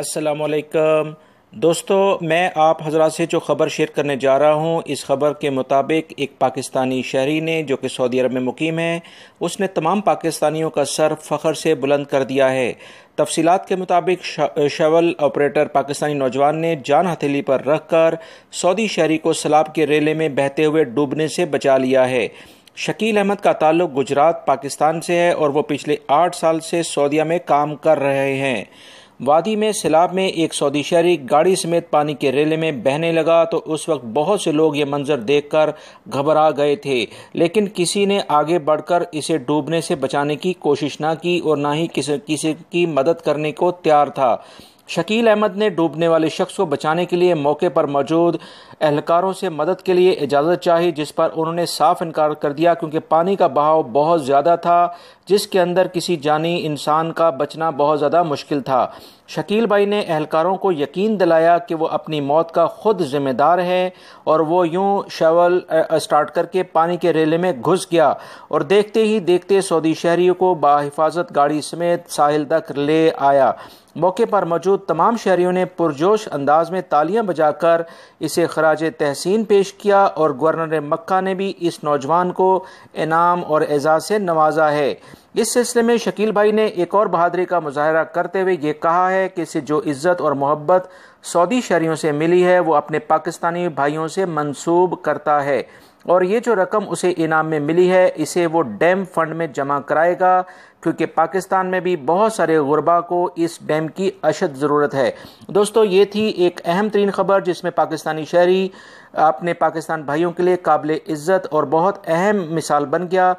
السلام علیکم دوستو میں آپ حضرات سے جو خبر شیئر کرنے جا رہا ہوں اس خبر کے مطابق ایک پاکستانی شہری نے جو کہ سعودی عرب میں مقیم ہے اس نے تمام پاکستانیوں کا سر فخر سے بلند کر دیا ہے تفصیلات کے مطابق شول آپریٹر پاکستانی نوجوان نے جان ہتھیلی پر رکھ کر سعودی شہری کو سلاب کے ریلے میں بہتے ہوئے ڈوبنے سے بچا لیا ہے شکیل احمد کا تعلق گجرات پاکستان سے ہے اور وہ پچھلے آٹھ سال سے سعودیہ میں کام کر رہے ہیں وادی میں سیلاب میں ایک سعودی شہری گاڑی سمیت پانی کے ریلے میں بہنے لگا تو اس وقت بہت سے لوگ یہ منظر دیکھ کر گھبرا گئے تھے لیکن کسی نے آگے بڑھ کر اسے ڈوبنے سے بچانے کی کوشش نہ کی اور نہ ہی کسی کی مدد کرنے کو تیار تھا شکیل احمد نے ڈوبنے والے شخص کو بچانے کے لیے موقع پر موجود اہلکاروں سے مدد کے لیے اجازت چاہی جس پر انہوں نے صاف انکار کر دیا کیونکہ پانی کا بہاؤ بہت زیادہ تھا جس کے اندر کسی جانی انسان کا بچنا بہت زیادہ مشکل تھا شکیل بھائی نے اہلکاروں کو یقین دلایا کہ وہ اپنی موت کا خود ذمہ دار ہے اور وہ یوں شاول اسٹارٹ کر کے پانی کے ریلے میں گھس گیا اور دیکھتے ہی دیکھتے سعودی شہریوں کو بحفاظت گاڑی سمیت ساحل تک لے آیا موقع پر موجود تمام شہریوں نے پرجوش انداز میں تالیاں بجا کر اسے خراج تحسین پیش کیا اور گورنر مکہ نے بھی اس نوجوان کو انعام اور اعزاز سے نوازا ہے اس سلسلے میں شکیل بھائی نے ایک اور بہادری کا مظاہرہ کرتے ہوئے یہ کہا ہے کہ اسے جو عزت اور محبت سعودی شہریوں سے ملی ہے وہ اپنے پاکستانی بھائیوں سے منسوب کرتا ہے اور یہ جو رقم اسے انعام میں ملی ہے اسے وہ ڈیم فنڈ میں جمع کرائے گا کیونکہ پاکستان میں بھی بہت سارے غربا کو اس ڈیم کی اشد ضرورت ہے دوستو یہ تھی ایک اہم ترین خبر جس میں پاکستانی شہری اپنے پاکستان بھائیوں کے لیے قابل عزت اور بہت اہم مثال بن گیا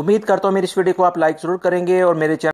امید کرتا ہوں میری اس ویڈیو کو آپ لائک ضرور کریں گے اور میرے چینل